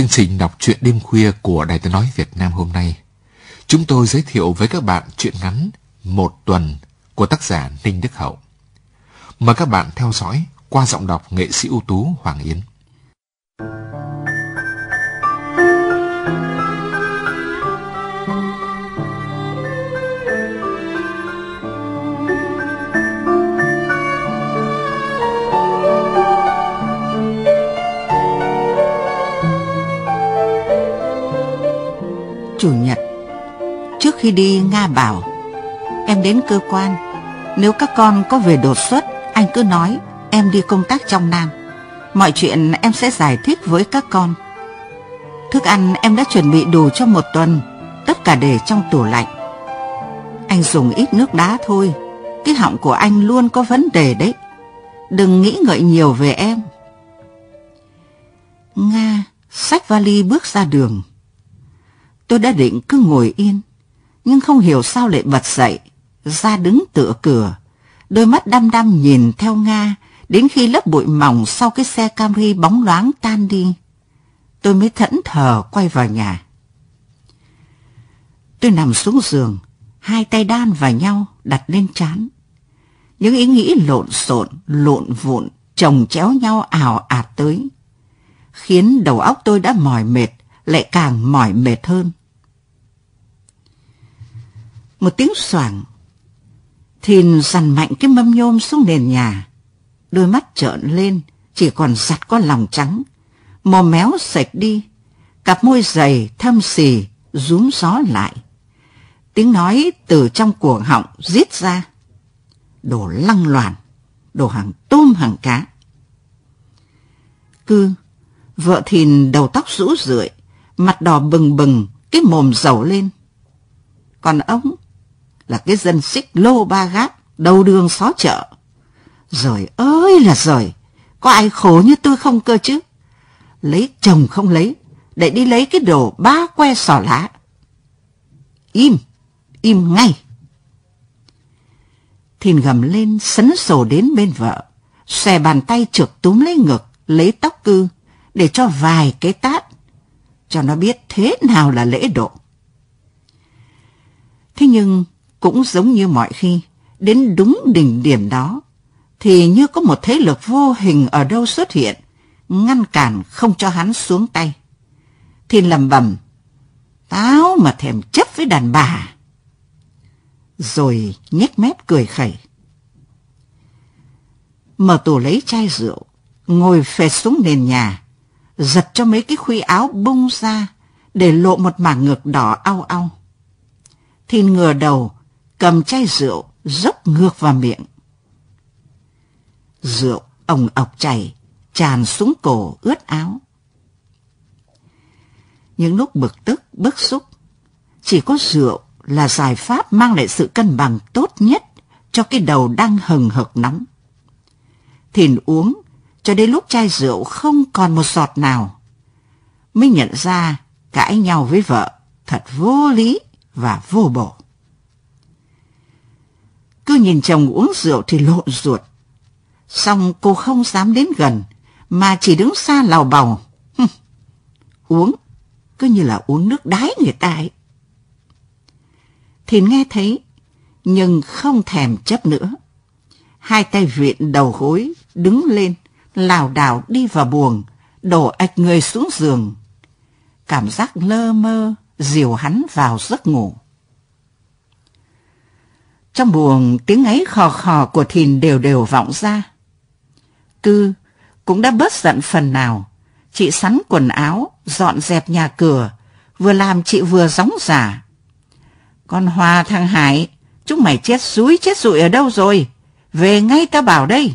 chương trình đọc truyện đêm khuya của Đài Tiếng Nói Việt Nam hôm nay, chúng tôi giới thiệu với các bạn truyện ngắn Một Tuần của tác giả Ninh Đức Hậu. Mời các bạn theo dõi qua giọng đọc nghệ sĩ ưu tú Hoàng Yến. Chủ nhật. Trước khi đi, Nga bảo, em đến cơ quan, nếu các con có về đột xuất, anh cứ nói em đi công tác trong Nam. Mọi chuyện em sẽ giải thích với các con. Thức ăn em đã chuẩn bị đủ cho một tuần, tất cả để trong tủ lạnh. Anh dùng ít nước đá thôi, cái họng của anh luôn có vấn đề đấy. Đừng nghĩ ngợi nhiều về em. Nga xách vali bước ra đường. Tôi đã định cứ ngồi yên, nhưng không hiểu sao lại bật dậy, ra đứng tựa cửa. Đôi mắt đăm đăm nhìn theo Nga, đến khi lớp bụi mỏng sau cái xe Camry bóng loáng tan đi. Tôi mới thẫn thờ quay vào nhà. Tôi nằm xuống giường, hai tay đan vào nhau đặt lên chán. Những ý nghĩ lộn xộn, lộn vụn, chồng chéo nhau ảo ạt tới. Khiến đầu óc tôi đã mỏi mệt, lại càng mỏi mệt hơn một tiếng xoảng. Thìn dằn mạnh cái mâm nhôm xuống nền nhà. Đôi mắt trợn lên, chỉ còn giặt con lòng trắng. mồm méo sạch đi, cặp môi dày thâm xì, rúm gió lại. Tiếng nói từ trong cuồng họng giết ra. Đồ lăng loàn, đồ hàng tôm hàng cá. Cư, vợ thìn đầu tóc rũ rượi, mặt đỏ bừng bừng, cái mồm dầu lên. Còn ông là cái dân xích lô ba gác, đầu đường xó chợ. Rồi ơi là rồi, có ai khổ như tôi không cơ chứ? Lấy chồng không lấy, để đi lấy cái đồ ba que sò lá. Im, im ngay. Thìn gầm lên sấn sổ đến bên vợ, xòe bàn tay trượt túm lấy ngực, lấy tóc cư, để cho vài cái tát, cho nó biết thế nào là lễ độ. Thế nhưng cũng giống như mọi khi, đến đúng đỉnh điểm đó, thì như có một thế lực vô hình ở đâu xuất hiện, ngăn cản không cho hắn xuống tay. Thiên lầm bầm, táo mà thèm chấp với đàn bà. Rồi nhếch mép cười khẩy. Mở tủ lấy chai rượu, ngồi phẹt xuống nền nhà, giật cho mấy cái khuy áo bung ra để lộ một mảng ngực đỏ ao ao. Thiên ngừa đầu, cầm chai rượu dốc ngược vào miệng. Rượu ống ọc chảy, tràn xuống cổ ướt áo. Những lúc bực tức, bức xúc, chỉ có rượu là giải pháp mang lại sự cân bằng tốt nhất cho cái đầu đang hừng hực nóng. Thìn uống cho đến lúc chai rượu không còn một giọt nào. Mới nhận ra cãi nhau với vợ thật vô lý và vô bổ cứ nhìn chồng uống rượu thì lộ ruột. Xong cô không dám đến gần, mà chỉ đứng xa lào bào. uống, cứ như là uống nước đái người ta ấy. Thìn nghe thấy, nhưng không thèm chấp nữa. Hai tay viện đầu gối, đứng lên, lào đảo đi vào buồng, đổ ạch người xuống giường. Cảm giác lơ mơ, dìu hắn vào giấc ngủ. Trong buồng tiếng ấy khò khò của thìn đều đều vọng ra. cư cũng đã bớt giận phần nào. Chị sắn quần áo, dọn dẹp nhà cửa, vừa làm chị vừa gióng giả. Con Hoa thằng Hải, chúng mày chết suối chết rụi ở đâu rồi? Về ngay ta bảo đây.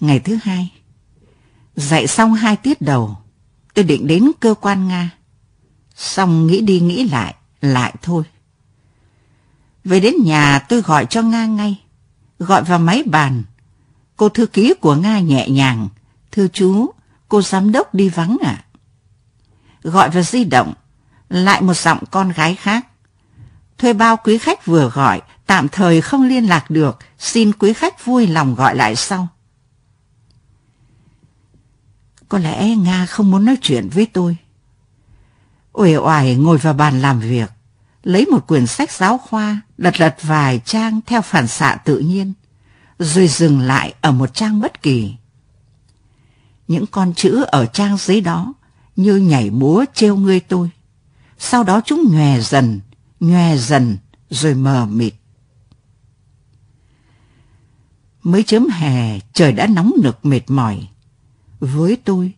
Ngày thứ hai, dạy xong hai tiết đầu, tôi định đến cơ quan Nga. Xong nghĩ đi nghĩ lại, lại thôi. Về đến nhà tôi gọi cho Nga ngay, gọi vào máy bàn. Cô thư ký của Nga nhẹ nhàng, thưa chú, cô giám đốc đi vắng à? Gọi vào di động, lại một giọng con gái khác. Thuê bao quý khách vừa gọi, tạm thời không liên lạc được, xin quý khách vui lòng gọi lại sau. Có lẽ Nga không muốn nói chuyện với tôi uể oải ngồi vào bàn làm việc, lấy một quyển sách giáo khoa, lật lật vài trang theo phản xạ tự nhiên, rồi dừng lại ở một trang bất kỳ. Những con chữ ở trang giấy đó như nhảy múa trêu ngươi tôi. Sau đó chúng nhòe dần, nhòe dần rồi mờ mịt. Mấy chớm hè, trời đã nóng nực mệt mỏi. Với tôi,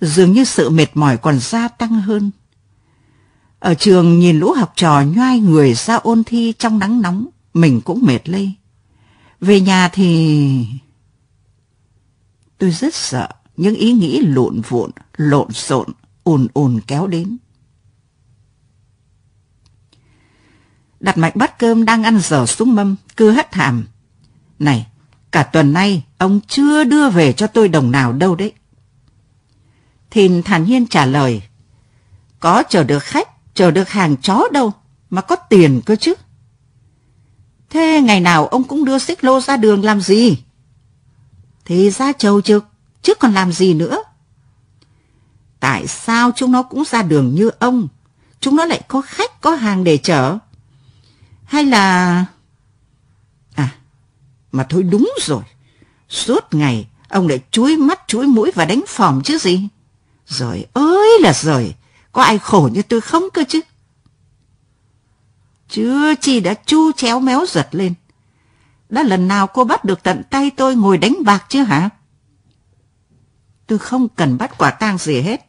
dường như sự mệt mỏi còn gia tăng hơn ở trường nhìn lũ học trò nhoai người ra ôn thi trong nắng nóng, mình cũng mệt lây. Về nhà thì... Tôi rất sợ những ý nghĩ lộn vụn, lộn xộn, ồn ồn kéo đến. Đặt mạch bát cơm đang ăn dở xuống mâm, cứ hất hàm. Này, cả tuần nay ông chưa đưa về cho tôi đồng nào đâu đấy. Thìn thản nhiên trả lời, có chờ được khách chở được hàng chó đâu mà có tiền cơ chứ. Thế ngày nào ông cũng đưa xích lô ra đường làm gì? Thì ra trầu trực, chứ còn làm gì nữa. Tại sao chúng nó cũng ra đường như ông? Chúng nó lại có khách, có hàng để chở. Hay là... À, mà thôi đúng rồi. Suốt ngày, ông lại chuối mắt chuối mũi và đánh phòng chứ gì. Rồi ơi là rồi, có ai khổ như tôi không cơ chứ? Chưa chi đã chu chéo méo giật lên. Đã lần nào cô bắt được tận tay tôi ngồi đánh bạc chứ hả? Tôi không cần bắt quả tang gì hết.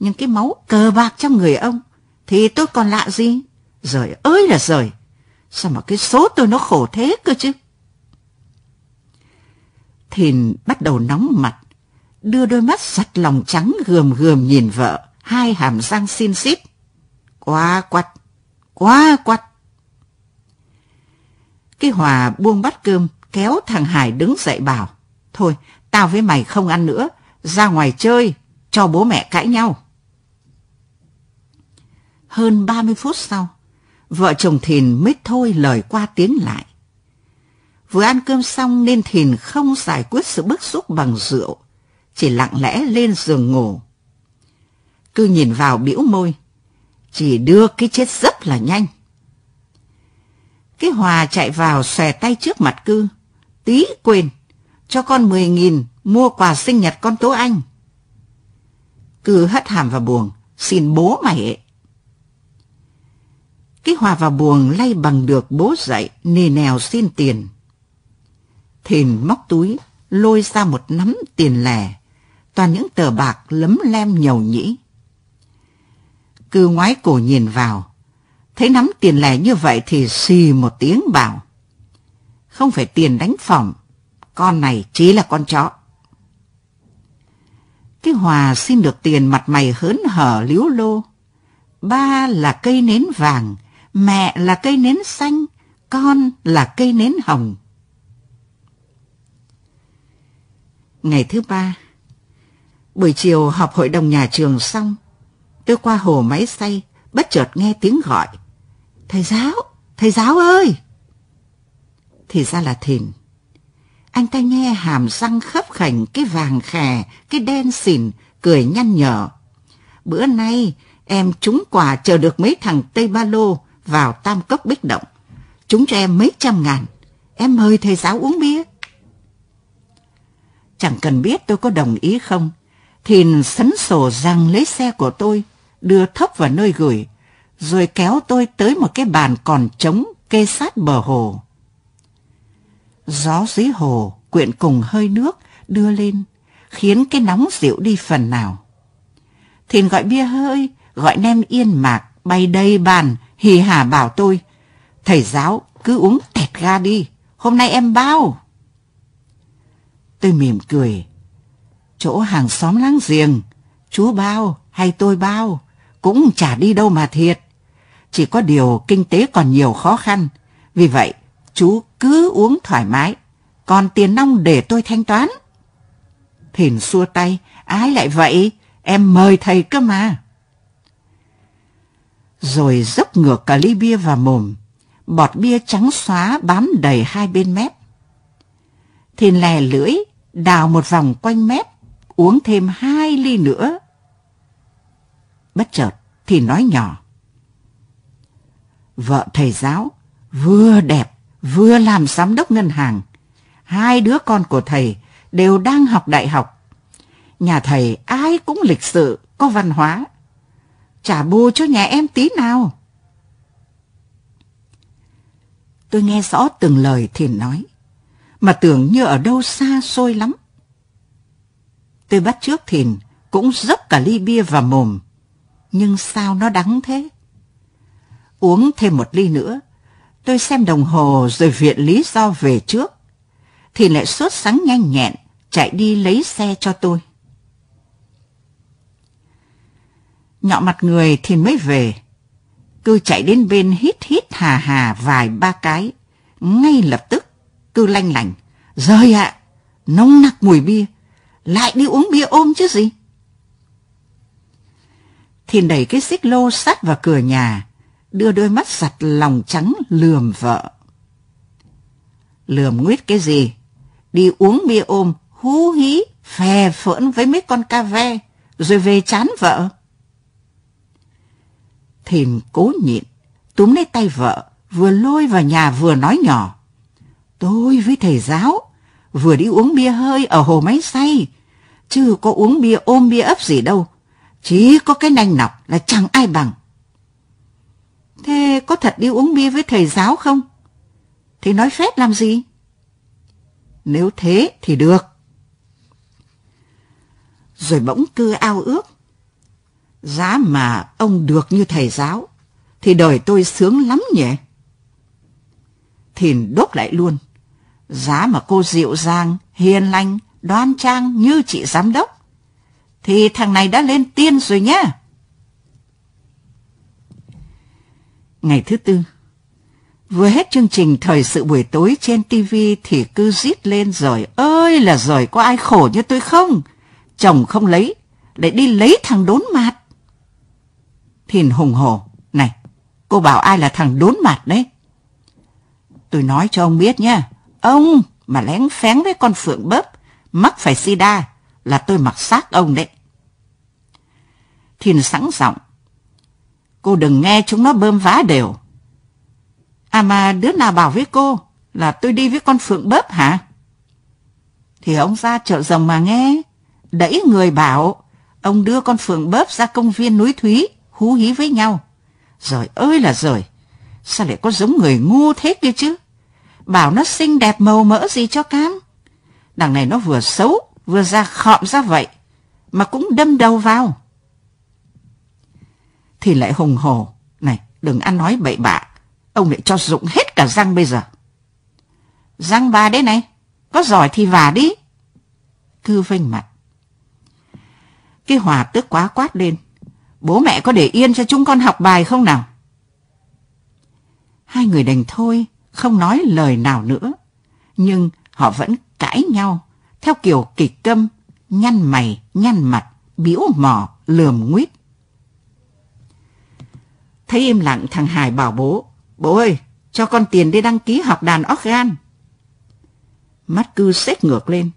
Nhưng cái máu cờ bạc trong người ông thì tôi còn lạ gì? rời ơi là rời. Sao mà cái số tôi nó khổ thế cơ chứ? Thìn bắt đầu nóng mặt, đưa đôi mắt sắt lòng trắng gườm gườm nhìn vợ hai hàm răng xin xít. Quá quặt, quá quặt. Cái Hòa buông bát cơm, kéo thằng Hải đứng dậy bảo. Thôi, tao với mày không ăn nữa, ra ngoài chơi, cho bố mẹ cãi nhau. Hơn 30 phút sau, vợ chồng Thìn mới thôi lời qua tiếng lại. Vừa ăn cơm xong nên Thìn không giải quyết sự bức xúc bằng rượu, chỉ lặng lẽ lên giường ngủ Cư nhìn vào biểu môi. Chỉ đưa cái chết rất là nhanh. Cái Hòa chạy vào xòe tay trước mặt Cư. Tí quên, cho con 10.000 mua quà sinh nhật con Tố Anh. Cư hất hàm vào buồng, xin bố mày ấy. Cái Hòa vào buồng lay bằng được bố dậy, nề nèo xin tiền. Thìn móc túi, lôi ra một nắm tiền lẻ, toàn những tờ bạc lấm lem nhầu nhĩ. Cư ngoái cổ nhìn vào, thấy nắm tiền lẻ như vậy thì xì một tiếng bảo. Không phải tiền đánh phòng, con này chỉ là con chó. Cái Hòa xin được tiền mặt mày hớn hở liếu lô. Ba là cây nến vàng, mẹ là cây nến xanh, con là cây nến hồng. Ngày thứ ba, buổi chiều họp hội đồng nhà trường xong, Tôi qua hồ máy xay, bất chợt nghe tiếng gọi. Thầy giáo, thầy giáo ơi! Thì ra là thìn. Anh ta nghe hàm răng khớp khảnh, cái vàng khè, cái đen xỉn, cười nhăn nhở. Bữa nay em trúng quà chờ được mấy thằng Tây Ba Lô vào tam cốc bích động. Chúng cho em mấy trăm ngàn. Em mời thầy giáo uống bia. Chẳng cần biết tôi có đồng ý không. Thìn sấn sổ rằng lấy xe của tôi đưa thấp vào nơi gửi, rồi kéo tôi tới một cái bàn còn trống kê sát bờ hồ. Gió dưới hồ quyện cùng hơi nước đưa lên, khiến cái nóng dịu đi phần nào. Thìn gọi bia hơi, gọi nem yên mạc, bay đầy bàn, hì hả bảo tôi. Thầy giáo, cứ uống tẹt ga đi, hôm nay em bao. Tôi mỉm cười. Chỗ hàng xóm láng giềng, chú bao hay tôi bao? cũng chả đi đâu mà thiệt. Chỉ có điều kinh tế còn nhiều khó khăn, vì vậy chú cứ uống thoải mái, còn tiền nong để tôi thanh toán. Thìn xua tay, ái lại vậy, em mời thầy cơ mà. Rồi dốc ngược cả ly bia vào mồm, bọt bia trắng xóa bám đầy hai bên mép. Thìn lè lưỡi, đào một vòng quanh mép, uống thêm hai ly nữa bất chợt thì nói nhỏ. Vợ thầy giáo vừa đẹp vừa làm giám đốc ngân hàng. Hai đứa con của thầy đều đang học đại học. Nhà thầy ai cũng lịch sự, có văn hóa. Trả bù cho nhà em tí nào. Tôi nghe rõ từng lời Thiền nói, mà tưởng như ở đâu xa xôi lắm. Tôi bắt trước thìn cũng dốc cả ly bia vào mồm, nhưng sao nó đắng thế? Uống thêm một ly nữa, tôi xem đồng hồ rồi viện lý do về trước. Thì lại sốt sáng nhanh nhẹn, chạy đi lấy xe cho tôi. Nhọ mặt người thì mới về. Cứ chạy đến bên hít hít hà hà vài ba cái. Ngay lập tức, cứ lanh lành. Rời ạ, à, nông nặc mùi bia. Lại đi uống bia ôm chứ gì? thì đẩy cái xích lô sát vào cửa nhà, đưa đôi mắt giặt lòng trắng lườm vợ. Lườm nguyết cái gì? Đi uống bia ôm, hú hí, phè phỡn với mấy con ca ve, rồi về chán vợ. Thìn cố nhịn, túm lấy tay vợ, vừa lôi vào nhà vừa nói nhỏ. Tôi với thầy giáo, vừa đi uống bia hơi ở hồ máy say, chứ có uống bia ôm bia ấp gì đâu, chỉ có cái nanh nọc là chẳng ai bằng. Thế có thật đi uống bia với thầy giáo không? Thì nói phép làm gì? Nếu thế thì được. Rồi bỗng cư ao ước. Giá mà ông được như thầy giáo, thì đời tôi sướng lắm nhỉ? Thìn đốt lại luôn. Giá mà cô dịu dàng, hiền lành, đoan trang như chị giám đốc, thì thằng này đã lên tiên rồi nhá. Ngày thứ tư, vừa hết chương trình thời sự buổi tối trên TV thì cứ rít lên rồi ơi là rồi có ai khổ như tôi không? Chồng không lấy, lại đi lấy thằng đốn mặt Thìn hùng hổ, này, cô bảo ai là thằng đốn mặt đấy? Tôi nói cho ông biết nhá, ông mà lén phén với con phượng bớp, mắc phải si sida là tôi mặc xác ông đấy. Thìn sẵn giọng. Cô đừng nghe chúng nó bơm vá đều. À mà đứa nào bảo với cô là tôi đi với con Phượng bớp hả? Thì ông ra chợ rồng mà nghe. Đẩy người bảo, ông đưa con Phượng bớp ra công viên núi Thúy, hú hí với nhau. Rồi ơi là rồi, sao lại có giống người ngu thế kia chứ? Bảo nó xinh đẹp màu mỡ gì cho cam. Đằng này nó vừa xấu, vừa ra khọm ra vậy, mà cũng đâm đầu vào thì lại hùng hổ. Này, đừng ăn nói bậy bạ. Ông lại cho rụng hết cả răng bây giờ. Răng bà đấy này. Có giỏi thì vả đi. Thư phênh mặt. Cái hòa tức quá quát lên. Bố mẹ có để yên cho chúng con học bài không nào? Hai người đành thôi, không nói lời nào nữa. Nhưng họ vẫn cãi nhau, theo kiểu kịch câm, nhăn mày, nhăn mặt, biểu mò lườm nguyết. Thấy im lặng thằng Hải bảo bố, bố ơi, cho con tiền đi đăng ký học đàn organ. Mắt cư xếch ngược lên.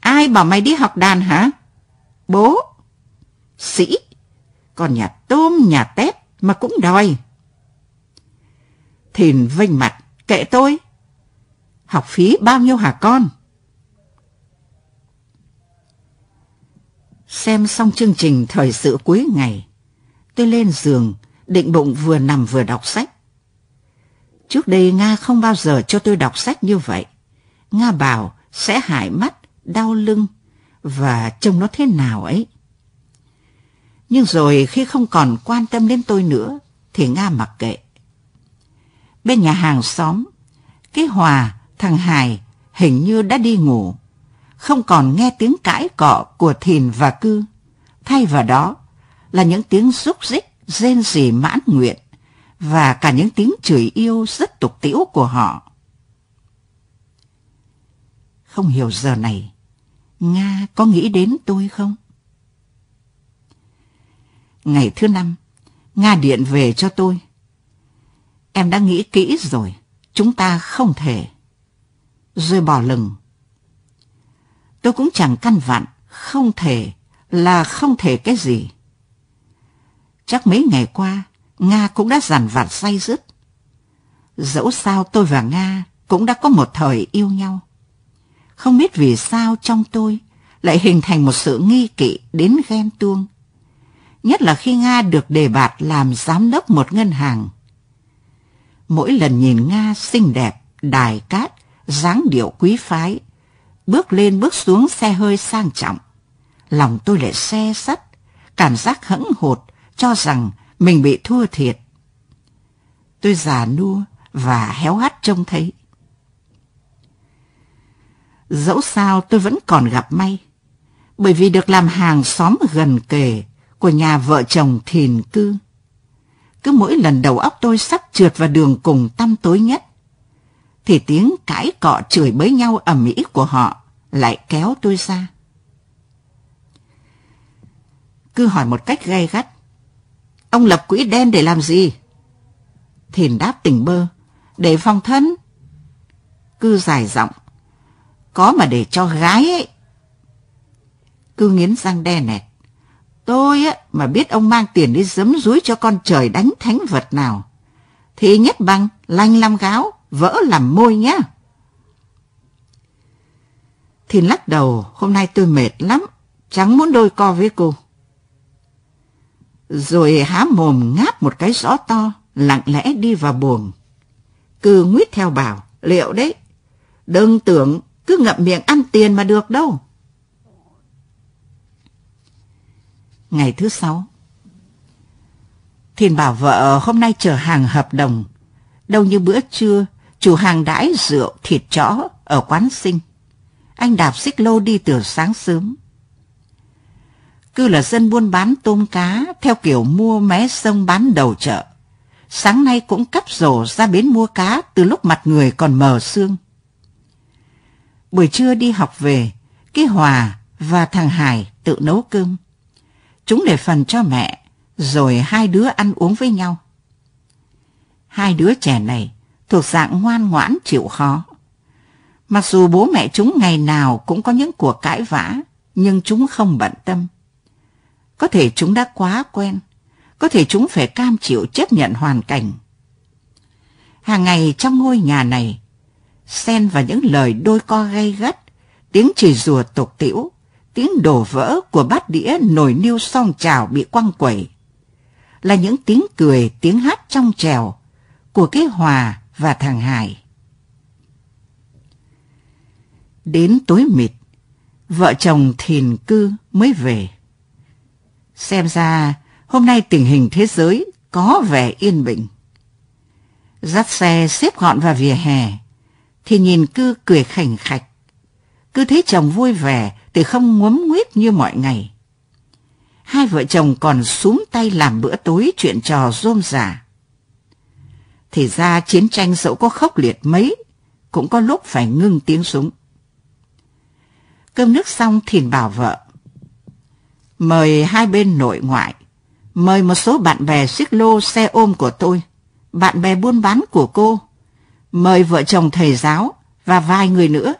Ai bảo mày đi học đàn hả? Bố. Sĩ. Còn nhà tôm, nhà tép mà cũng đòi. Thìn vinh mặt, kệ tôi. Học phí bao nhiêu hả con? Xem xong chương trình thời sự cuối ngày, tôi lên giường định bụng vừa nằm vừa đọc sách. Trước đây Nga không bao giờ cho tôi đọc sách như vậy. Nga bảo sẽ hại mắt, đau lưng và trông nó thế nào ấy. Nhưng rồi khi không còn quan tâm đến tôi nữa thì Nga mặc kệ. Bên nhà hàng xóm, cái Hòa, thằng Hải hình như đã đi ngủ, không còn nghe tiếng cãi cọ của Thìn và Cư. Thay vào đó là những tiếng rúc rích rên rỉ mãn nguyện và cả những tiếng chửi yêu rất tục tĩu của họ. Không hiểu giờ này, Nga có nghĩ đến tôi không? Ngày thứ năm, Nga điện về cho tôi. Em đã nghĩ kỹ rồi, chúng ta không thể. Rồi bỏ lừng. Tôi cũng chẳng căn vặn, không thể là không thể cái gì. Chắc mấy ngày qua, Nga cũng đã giàn vặt say dứt. Dẫu sao tôi và Nga cũng đã có một thời yêu nhau. Không biết vì sao trong tôi lại hình thành một sự nghi kỵ đến ghen tuông. Nhất là khi Nga được đề bạt làm giám đốc một ngân hàng. Mỗi lần nhìn Nga xinh đẹp, đài cát, dáng điệu quý phái, bước lên bước xuống xe hơi sang trọng. Lòng tôi lại xe sắt, cảm giác hững hột cho rằng mình bị thua thiệt. Tôi già nua và héo hắt trông thấy. Dẫu sao tôi vẫn còn gặp may, bởi vì được làm hàng xóm gần kề của nhà vợ chồng thìn cư. Cứ mỗi lần đầu óc tôi sắp trượt vào đường cùng tăm tối nhất, thì tiếng cãi cọ chửi bới nhau ầm ĩ của họ lại kéo tôi ra. Cứ hỏi một cách gay gắt, Ông lập quỹ đen để làm gì? Thìn đáp tỉnh bơ, để phong thân. Cư dài giọng, có mà để cho gái ấy. Cư nghiến răng đe nẹt, tôi á, mà biết ông mang tiền đi giấm rúi cho con trời đánh thánh vật nào, thì nhất bằng lanh lam gáo, vỡ làm môi nhá. Thìn lắc đầu, hôm nay tôi mệt lắm, chẳng muốn đôi co với cô rồi há mồm ngáp một cái rõ to, lặng lẽ đi vào buồng. Cư nguyết theo bảo, liệu đấy, đừng tưởng cứ ngậm miệng ăn tiền mà được đâu. Ngày thứ sáu Thìn bảo vợ hôm nay chở hàng hợp đồng, đâu như bữa trưa, chủ hàng đãi rượu thịt chó ở quán sinh. Anh đạp xích lô đi từ sáng sớm cứ là dân buôn bán tôm cá theo kiểu mua mé sông bán đầu chợ. Sáng nay cũng cắp rổ ra bến mua cá từ lúc mặt người còn mờ sương. Buổi trưa đi học về, cái Hòa và thằng Hải tự nấu cơm. Chúng để phần cho mẹ, rồi hai đứa ăn uống với nhau. Hai đứa trẻ này thuộc dạng ngoan ngoãn chịu khó. Mặc dù bố mẹ chúng ngày nào cũng có những cuộc cãi vã, nhưng chúng không bận tâm. Có thể chúng đã quá quen, có thể chúng phải cam chịu chấp nhận hoàn cảnh. Hàng ngày trong ngôi nhà này, xen vào những lời đôi co gay gắt, tiếng chửi rủa tục tĩu, tiếng đổ vỡ của bát đĩa nồi niêu song trào bị quăng quẩy. Là những tiếng cười, tiếng hát trong trèo của cái Hòa và thằng Hải. Đến tối mịt, vợ chồng thìn cư mới về. Xem ra, hôm nay tình hình thế giới có vẻ yên bình. Dắt xe xếp gọn vào vỉa hè, thì nhìn cư cười khảnh khạch. Cứ thấy chồng vui vẻ thì không nguấm nguyết như mọi ngày. Hai vợ chồng còn súng tay làm bữa tối chuyện trò rôm rả. Thì ra chiến tranh dẫu có khốc liệt mấy, cũng có lúc phải ngưng tiếng súng. Cơm nước xong thìn bảo vợ mời hai bên nội ngoại, mời một số bạn bè xích lô xe ôm của tôi, bạn bè buôn bán của cô, mời vợ chồng thầy giáo và vài người nữa.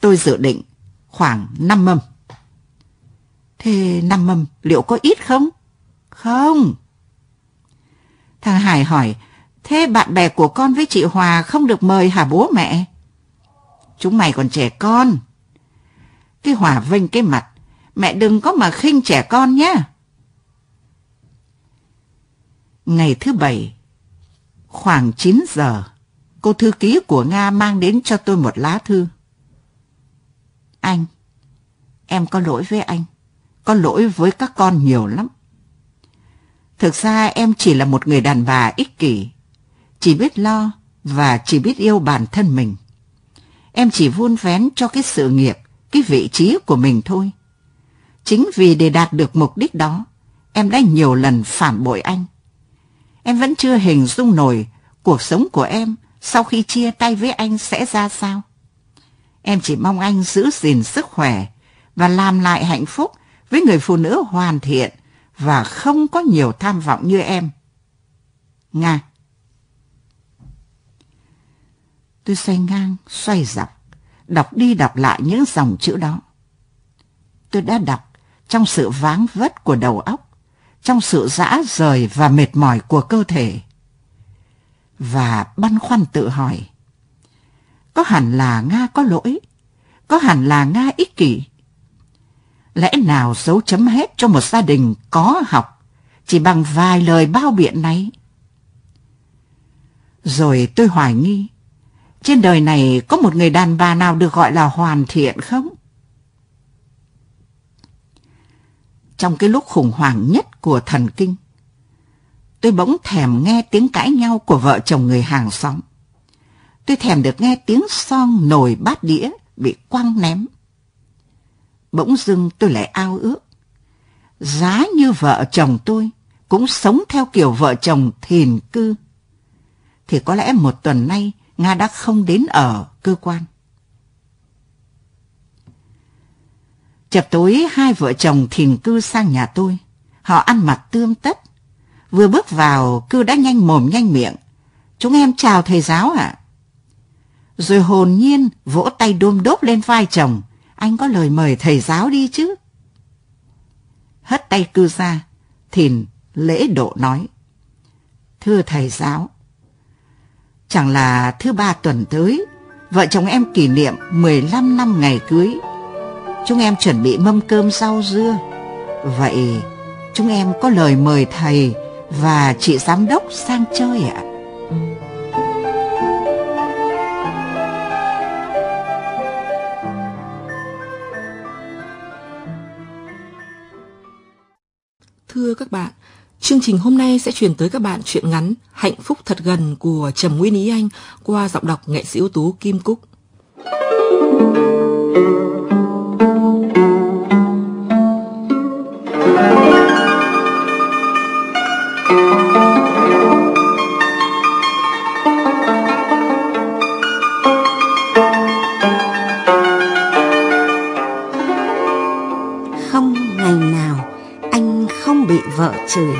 Tôi dự định khoảng 5 mâm. Thế 5 mâm liệu có ít không? Không. Thằng Hải hỏi, thế bạn bè của con với chị Hòa không được mời hả bố mẹ? Chúng mày còn trẻ con. Cái Hòa vênh cái mặt, mẹ đừng có mà khinh trẻ con nhé. Ngày thứ bảy, khoảng 9 giờ, cô thư ký của Nga mang đến cho tôi một lá thư. Anh, em có lỗi với anh, có lỗi với các con nhiều lắm. Thực ra em chỉ là một người đàn bà ích kỷ, chỉ biết lo và chỉ biết yêu bản thân mình. Em chỉ vun vén cho cái sự nghiệp, cái vị trí của mình thôi. Chính vì để đạt được mục đích đó, em đã nhiều lần phản bội anh. Em vẫn chưa hình dung nổi cuộc sống của em sau khi chia tay với anh sẽ ra sao. Em chỉ mong anh giữ gìn sức khỏe và làm lại hạnh phúc với người phụ nữ hoàn thiện và không có nhiều tham vọng như em. Nga Tôi xoay ngang, xoay dọc, đọc đi đọc lại những dòng chữ đó. Tôi đã đọc trong sự váng vất của đầu óc, trong sự dã rời và mệt mỏi của cơ thể. Và băn khoăn tự hỏi, có hẳn là Nga có lỗi, có hẳn là Nga ích kỷ. Lẽ nào dấu chấm hết cho một gia đình có học chỉ bằng vài lời bao biện này? Rồi tôi hoài nghi, trên đời này có một người đàn bà nào được gọi là hoàn thiện không? trong cái lúc khủng hoảng nhất của thần kinh. Tôi bỗng thèm nghe tiếng cãi nhau của vợ chồng người hàng xóm. Tôi thèm được nghe tiếng son nồi bát đĩa bị quăng ném. Bỗng dưng tôi lại ao ước. Giá như vợ chồng tôi cũng sống theo kiểu vợ chồng thiền cư. Thì có lẽ một tuần nay Nga đã không đến ở cơ quan. Chập tối hai vợ chồng thìn cư sang nhà tôi. Họ ăn mặc tương tất. Vừa bước vào, cư đã nhanh mồm nhanh miệng. Chúng em chào thầy giáo ạ. À? Rồi hồn nhiên vỗ tay đôm đốp lên vai chồng. Anh có lời mời thầy giáo đi chứ. Hất tay cư ra, thìn lễ độ nói. Thưa thầy giáo, chẳng là thứ ba tuần tới, vợ chồng em kỷ niệm 15 năm ngày cưới Chúng em chuẩn bị mâm cơm rau dưa. Vậy chúng em có lời mời thầy và chị giám đốc sang chơi ạ. Thưa các bạn, chương trình hôm nay sẽ chuyển tới các bạn chuyện ngắn Hạnh phúc thật gần của Trầm Nguyên Ý Anh qua giọng đọc nghệ sĩ ưu tú Kim Cúc. Thank you. chửi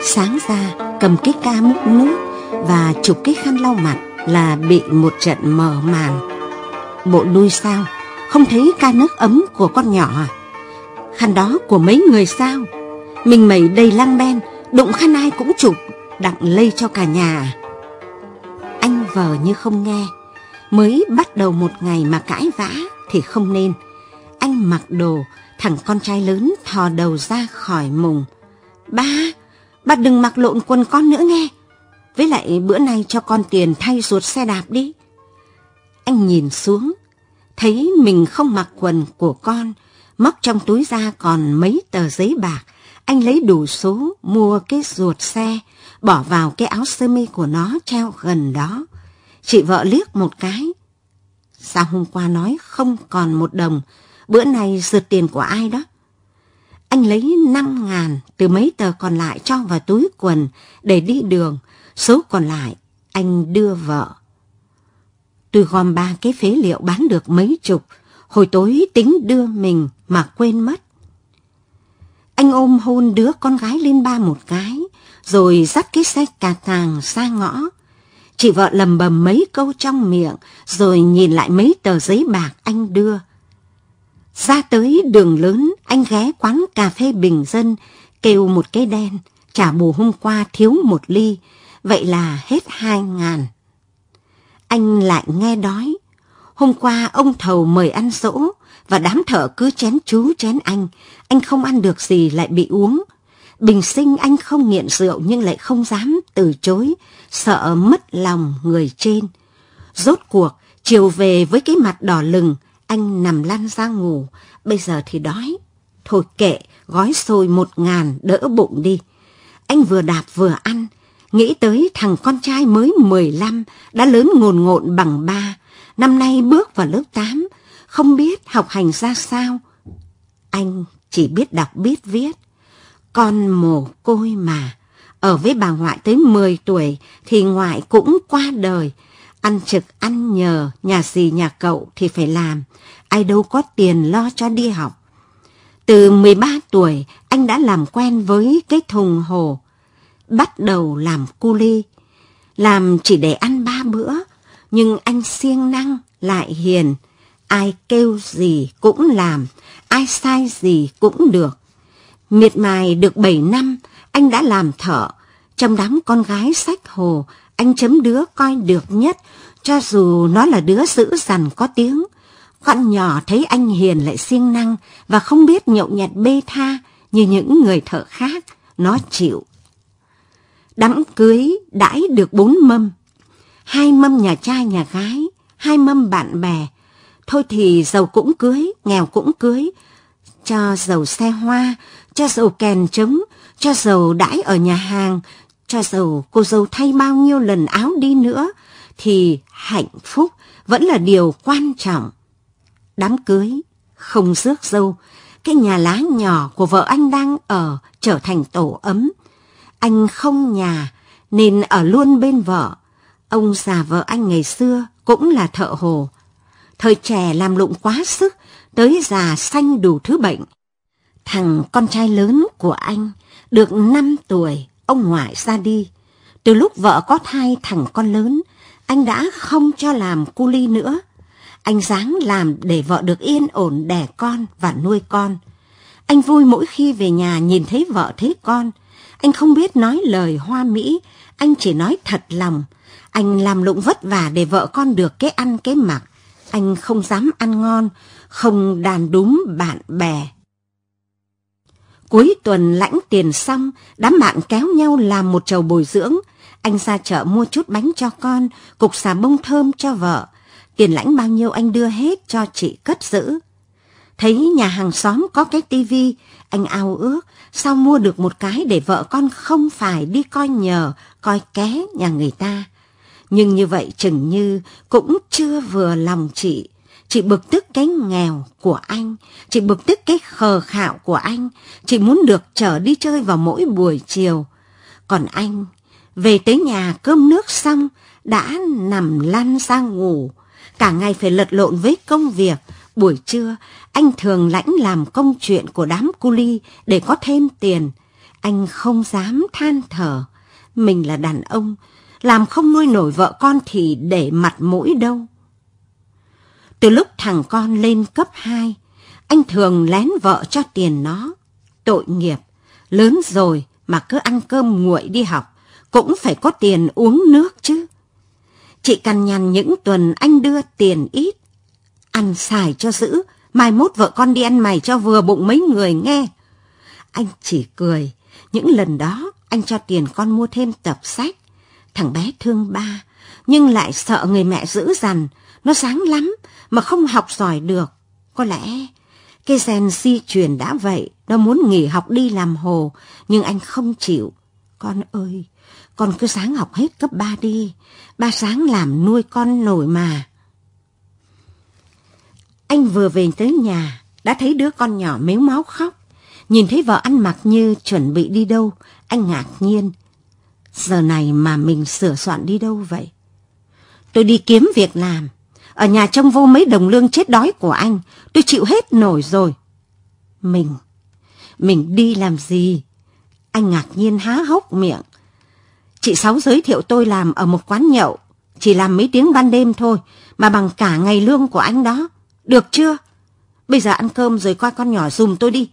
sáng ra cầm cái ca múc nước và chụp cái khăn lau mặt là bị một trận mờ màng bộ đuôi sao không thấy ca nước ấm của con nhỏ à khăn đó của mấy người sao mình mẩy đầy lăng ben đụng khăn ai cũng chụp đặng lây cho cả nhà à? anh vờ như không nghe mới bắt đầu một ngày mà cãi vã thì không nên anh mặc đồ thằng con trai lớn thò đầu ra khỏi mùng Ba, ba đừng mặc lộn quần con nữa nghe. Với lại bữa nay cho con tiền thay ruột xe đạp đi. Anh nhìn xuống, thấy mình không mặc quần của con, móc trong túi ra còn mấy tờ giấy bạc. Anh lấy đủ số mua cái ruột xe, bỏ vào cái áo sơ mi của nó treo gần đó. Chị vợ liếc một cái. Sao hôm qua nói không còn một đồng, bữa nay rượt tiền của ai đó? Anh lấy 5 ngàn từ mấy tờ còn lại cho vào túi quần để đi đường, số còn lại anh đưa vợ. Tôi gom ba cái phế liệu bán được mấy chục, hồi tối tính đưa mình mà quên mất. Anh ôm hôn đứa con gái lên ba một cái, rồi dắt cái xe cà tàng ra ngõ. Chị vợ lầm bầm mấy câu trong miệng, rồi nhìn lại mấy tờ giấy bạc anh đưa. Ra tới đường lớn, anh ghé quán cà phê bình dân, kêu một cái đen, trả bù hôm qua thiếu một ly, vậy là hết hai ngàn. Anh lại nghe đói. Hôm qua ông thầu mời ăn sỗ và đám thợ cứ chén chú chén anh, anh không ăn được gì lại bị uống. Bình sinh anh không nghiện rượu nhưng lại không dám từ chối, sợ mất lòng người trên. Rốt cuộc, chiều về với cái mặt đỏ lừng, anh nằm lăn ra ngủ, bây giờ thì đói. Thôi kệ, gói xôi một ngàn đỡ bụng đi. Anh vừa đạp vừa ăn, nghĩ tới thằng con trai mới 15 đã lớn ngồn ngộn bằng ba, năm nay bước vào lớp 8, không biết học hành ra sao. Anh chỉ biết đọc biết viết. Con mồ côi mà, ở với bà ngoại tới 10 tuổi thì ngoại cũng qua đời, Ăn trực ăn nhờ, nhà gì nhà cậu thì phải làm, ai đâu có tiền lo cho đi học. Từ 13 tuổi, anh đã làm quen với cái thùng hồ, bắt đầu làm cu ly. Làm chỉ để ăn ba bữa, nhưng anh siêng năng, lại hiền. Ai kêu gì cũng làm, ai sai gì cũng được. Miệt mài được 7 năm, anh đã làm thợ, trong đám con gái sách hồ, anh chấm đứa coi được nhất, cho dù nó là đứa dữ dằn có tiếng. Con nhỏ thấy anh hiền lại siêng năng và không biết nhậu nhẹt bê tha như những người thợ khác, nó chịu. Đám cưới đãi được bốn mâm, hai mâm nhà trai nhà gái, hai mâm bạn bè. Thôi thì giàu cũng cưới, nghèo cũng cưới, cho giàu xe hoa, cho giàu kèn trống, cho giàu đãi ở nhà hàng, cho dầu cô dâu thay bao nhiêu lần áo đi nữa, thì hạnh phúc vẫn là điều quan trọng. Đám cưới, không rước dâu, cái nhà lá nhỏ của vợ anh đang ở trở thành tổ ấm. Anh không nhà, nên ở luôn bên vợ. Ông già vợ anh ngày xưa cũng là thợ hồ. Thời trẻ làm lụng quá sức, tới già sanh đủ thứ bệnh. Thằng con trai lớn của anh được 5 tuổi ông ngoại ra đi. Từ lúc vợ có thai thằng con lớn, anh đã không cho làm cu ly nữa. Anh dáng làm để vợ được yên ổn đẻ con và nuôi con. Anh vui mỗi khi về nhà nhìn thấy vợ thấy con. Anh không biết nói lời hoa mỹ, anh chỉ nói thật lòng. Anh làm lụng vất vả để vợ con được cái ăn cái mặc. Anh không dám ăn ngon, không đàn đúng bạn bè Cuối tuần lãnh tiền xong, đám bạn kéo nhau làm một chầu bồi dưỡng. Anh ra chợ mua chút bánh cho con, cục xà bông thơm cho vợ. Tiền lãnh bao nhiêu anh đưa hết cho chị cất giữ. Thấy nhà hàng xóm có cái tivi, anh ao ước sao mua được một cái để vợ con không phải đi coi nhờ, coi ké nhà người ta. Nhưng như vậy chừng như cũng chưa vừa lòng chị Chị bực tức cái nghèo của anh, chị bực tức cái khờ khạo của anh, chị muốn được trở đi chơi vào mỗi buổi chiều. Còn anh, về tới nhà cơm nước xong, đã nằm lăn ra ngủ. Cả ngày phải lật lộn với công việc, buổi trưa anh thường lãnh làm công chuyện của đám cu ly để có thêm tiền. Anh không dám than thở, mình là đàn ông, làm không nuôi nổi vợ con thì để mặt mũi đâu. Từ lúc thằng con lên cấp 2, anh thường lén vợ cho tiền nó. Tội nghiệp, lớn rồi mà cứ ăn cơm nguội đi học, cũng phải có tiền uống nước chứ. Chị cằn nhằn những tuần anh đưa tiền ít, ăn xài cho giữ, mai mốt vợ con đi ăn mày cho vừa bụng mấy người nghe. Anh chỉ cười, những lần đó anh cho tiền con mua thêm tập sách. Thằng bé thương ba, nhưng lại sợ người mẹ giữ dằn, nó sáng lắm mà không học giỏi được. Có lẽ cái gen di truyền đã vậy, nó muốn nghỉ học đi làm hồ, nhưng anh không chịu. Con ơi, con cứ sáng học hết cấp 3 đi, ba sáng làm nuôi con nổi mà. Anh vừa về tới nhà, đã thấy đứa con nhỏ méo máu khóc. Nhìn thấy vợ ăn mặc như chuẩn bị đi đâu, anh ngạc nhiên. Giờ này mà mình sửa soạn đi đâu vậy? Tôi đi kiếm việc làm, ở nhà trông vô mấy đồng lương chết đói của anh, tôi chịu hết nổi rồi. Mình, mình đi làm gì? Anh ngạc nhiên há hốc miệng. Chị Sáu giới thiệu tôi làm ở một quán nhậu, chỉ làm mấy tiếng ban đêm thôi, mà bằng cả ngày lương của anh đó. Được chưa? Bây giờ ăn cơm rồi coi con nhỏ dùm tôi đi.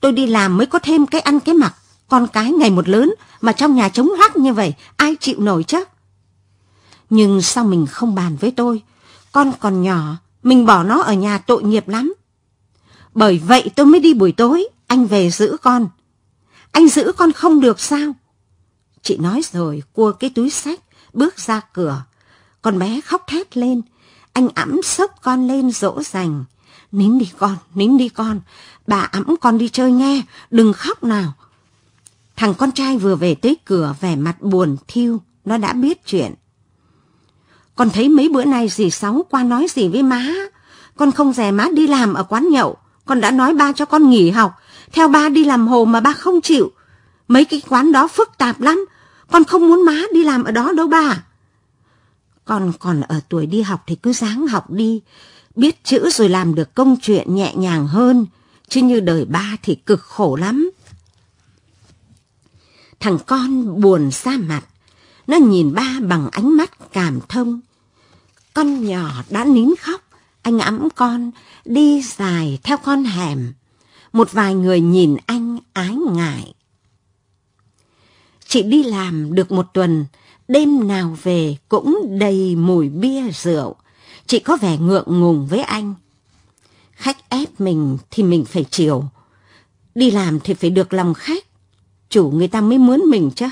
Tôi đi làm mới có thêm cái ăn cái mặc, con cái ngày một lớn mà trong nhà trống hoác như vậy, ai chịu nổi chứ? Nhưng sao mình không bàn với tôi? Con còn nhỏ, mình bỏ nó ở nhà tội nghiệp lắm. Bởi vậy tôi mới đi buổi tối, anh về giữ con. Anh giữ con không được sao? Chị nói rồi cua cái túi sách, bước ra cửa. Con bé khóc thét lên, anh ẵm sốc con lên dỗ dành. Nín đi con, nín đi con, bà ẵm con đi chơi nghe, đừng khóc nào. Thằng con trai vừa về tới cửa vẻ mặt buồn thiêu, nó đã biết chuyện. Con thấy mấy bữa nay dì Sáu qua nói gì với má. Con không dè má đi làm ở quán nhậu. Con đã nói ba cho con nghỉ học. Theo ba đi làm hồ mà ba không chịu. Mấy cái quán đó phức tạp lắm. Con không muốn má đi làm ở đó đâu ba. Con còn ở tuổi đi học thì cứ ráng học đi. Biết chữ rồi làm được công chuyện nhẹ nhàng hơn. Chứ như đời ba thì cực khổ lắm. Thằng con buồn xa mặt. Nó nhìn ba bằng ánh mắt cảm thông. Con nhỏ đã nín khóc, anh ấm con, đi dài theo con hẻm. Một vài người nhìn anh ái ngại. Chị đi làm được một tuần, đêm nào về cũng đầy mùi bia rượu. Chị có vẻ ngượng ngùng với anh. Khách ép mình thì mình phải chiều. Đi làm thì phải được lòng khách. Chủ người ta mới muốn mình chứ.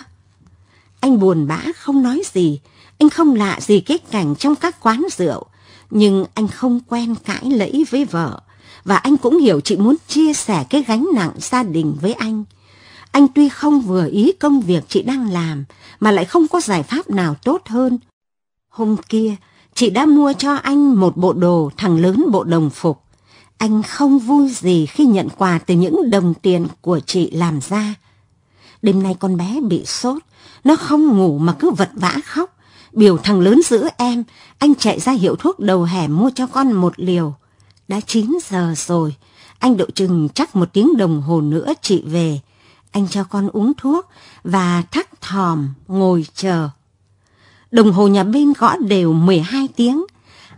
Anh buồn bã không nói gì, anh không lạ gì cái cảnh trong các quán rượu, nhưng anh không quen cãi lẫy với vợ và anh cũng hiểu chị muốn chia sẻ cái gánh nặng gia đình với anh. Anh tuy không vừa ý công việc chị đang làm mà lại không có giải pháp nào tốt hơn. Hôm kia, chị đã mua cho anh một bộ đồ thằng lớn bộ đồng phục. Anh không vui gì khi nhận quà từ những đồng tiền của chị làm ra. Đêm nay con bé bị sốt, nó không ngủ mà cứ vật vã khóc. Biểu thằng lớn giữ em, anh chạy ra hiệu thuốc đầu hẻm mua cho con một liều. Đã 9 giờ rồi, anh độ chừng chắc một tiếng đồng hồ nữa chị về. Anh cho con uống thuốc và thắc thòm ngồi chờ. Đồng hồ nhà bên gõ đều 12 tiếng.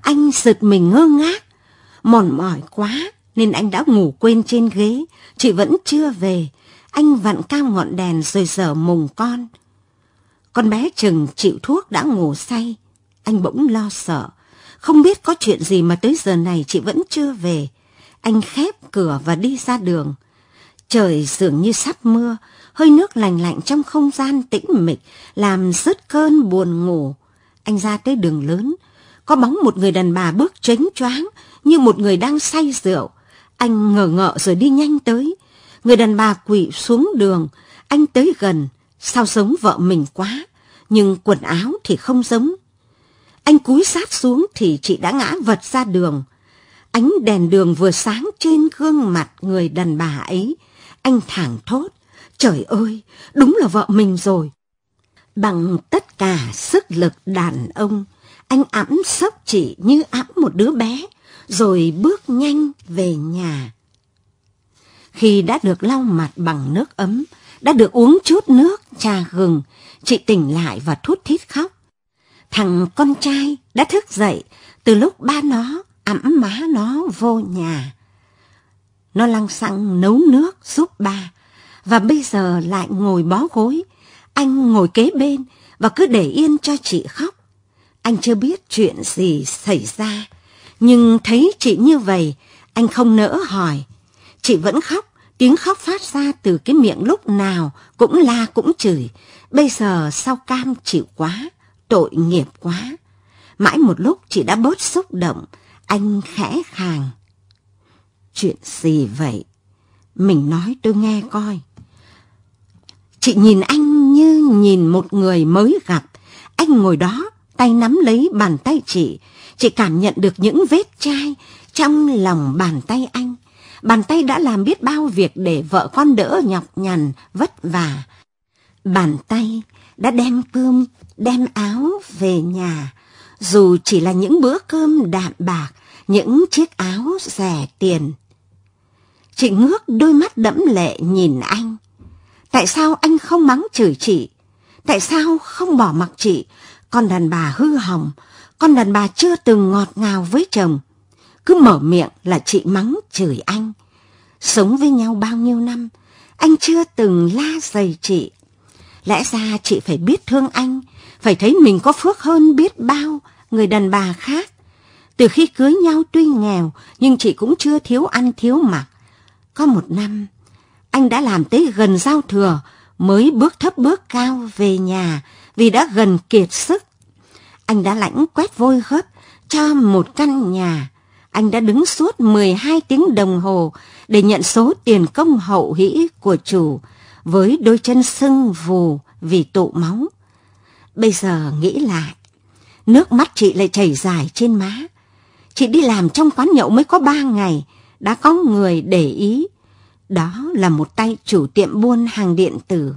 Anh giật mình ngơ ngác, mòn mỏi quá nên anh đã ngủ quên trên ghế, chị vẫn chưa về. Anh vặn cao ngọn đèn rồi dở mùng con. Con bé chừng chịu thuốc đã ngủ say. Anh bỗng lo sợ. Không biết có chuyện gì mà tới giờ này chị vẫn chưa về. Anh khép cửa và đi ra đường. Trời dường như sắp mưa, hơi nước lành lạnh trong không gian tĩnh mịch, làm rứt cơn buồn ngủ. Anh ra tới đường lớn, có bóng một người đàn bà bước tránh choáng như một người đang say rượu. Anh ngờ ngợ rồi đi nhanh tới. Người đàn bà quỳ xuống đường, anh tới gần, Sao giống vợ mình quá, nhưng quần áo thì không giống. Anh cúi sát xuống thì chị đã ngã vật ra đường. Ánh đèn đường vừa sáng trên gương mặt người đàn bà ấy. Anh thảng thốt, trời ơi, đúng là vợ mình rồi. Bằng tất cả sức lực đàn ông, anh ẵm sốc chị như ẵm một đứa bé, rồi bước nhanh về nhà. Khi đã được lau mặt bằng nước ấm, đã được uống chút nước, trà gừng, chị tỉnh lại và thút thít khóc. Thằng con trai đã thức dậy từ lúc ba nó ẵm má nó vô nhà. Nó lăng xăng nấu nước giúp ba và bây giờ lại ngồi bó gối. Anh ngồi kế bên và cứ để yên cho chị khóc. Anh chưa biết chuyện gì xảy ra, nhưng thấy chị như vậy, anh không nỡ hỏi. Chị vẫn khóc Tiếng khóc phát ra từ cái miệng lúc nào cũng la cũng chửi. Bây giờ sao cam chịu quá, tội nghiệp quá. Mãi một lúc chị đã bớt xúc động, anh khẽ khàng. Chuyện gì vậy? Mình nói tôi nghe coi. Chị nhìn anh như nhìn một người mới gặp. Anh ngồi đó, tay nắm lấy bàn tay chị. Chị cảm nhận được những vết chai trong lòng bàn tay anh bàn tay đã làm biết bao việc để vợ con đỡ nhọc nhằn, vất vả. Bàn tay đã đem cơm, đem áo về nhà, dù chỉ là những bữa cơm đạm bạc, những chiếc áo rẻ tiền. Chị ngước đôi mắt đẫm lệ nhìn anh. Tại sao anh không mắng chửi chị? Tại sao không bỏ mặc chị? Con đàn bà hư hỏng, con đàn bà chưa từng ngọt ngào với chồng cứ mở miệng là chị mắng chửi anh. Sống với nhau bao nhiêu năm, anh chưa từng la dày chị. Lẽ ra chị phải biết thương anh, phải thấy mình có phước hơn biết bao người đàn bà khác. Từ khi cưới nhau tuy nghèo, nhưng chị cũng chưa thiếu ăn thiếu mặc. Có một năm, anh đã làm tới gần giao thừa, mới bước thấp bước cao về nhà vì đã gần kiệt sức. Anh đã lãnh quét vôi gấp cho một căn nhà anh đã đứng suốt 12 tiếng đồng hồ để nhận số tiền công hậu hĩ của chủ với đôi chân sưng vù vì tụ máu. Bây giờ nghĩ lại, nước mắt chị lại chảy dài trên má. Chị đi làm trong quán nhậu mới có ba ngày, đã có người để ý. Đó là một tay chủ tiệm buôn hàng điện tử.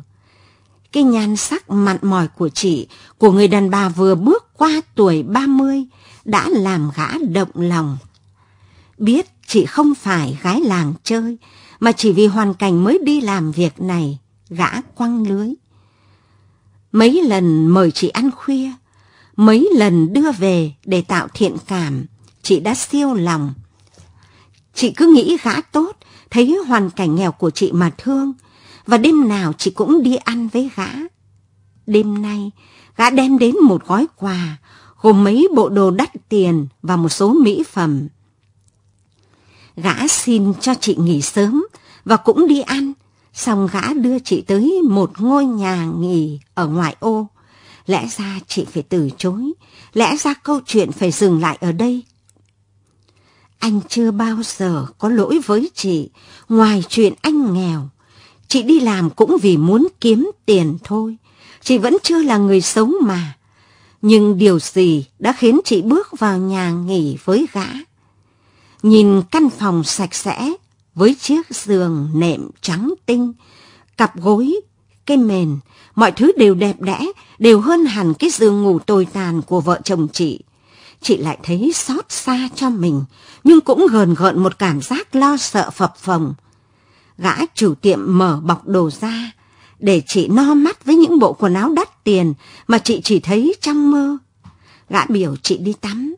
Cái nhan sắc mặn mòi của chị, của người đàn bà vừa bước qua tuổi 30, đã làm gã động lòng biết chị không phải gái làng chơi, mà chỉ vì hoàn cảnh mới đi làm việc này, gã quăng lưới. Mấy lần mời chị ăn khuya, mấy lần đưa về để tạo thiện cảm, chị đã siêu lòng. Chị cứ nghĩ gã tốt, thấy hoàn cảnh nghèo của chị mà thương, và đêm nào chị cũng đi ăn với gã. Đêm nay, gã đem đến một gói quà, gồm mấy bộ đồ đắt tiền và một số mỹ phẩm gã xin cho chị nghỉ sớm và cũng đi ăn, xong gã đưa chị tới một ngôi nhà nghỉ ở ngoại ô. Lẽ ra chị phải từ chối, lẽ ra câu chuyện phải dừng lại ở đây. Anh chưa bao giờ có lỗi với chị, ngoài chuyện anh nghèo. Chị đi làm cũng vì muốn kiếm tiền thôi, chị vẫn chưa là người sống mà. Nhưng điều gì đã khiến chị bước vào nhà nghỉ với gã? nhìn căn phòng sạch sẽ với chiếc giường nệm trắng tinh, cặp gối, cây mền, mọi thứ đều đẹp đẽ, đều hơn hẳn cái giường ngủ tồi tàn của vợ chồng chị. Chị lại thấy xót xa cho mình, nhưng cũng gờn gợn một cảm giác lo sợ phập phồng. Gã chủ tiệm mở bọc đồ ra, để chị no mắt với những bộ quần áo đắt tiền mà chị chỉ thấy trong mơ. Gã biểu chị đi tắm,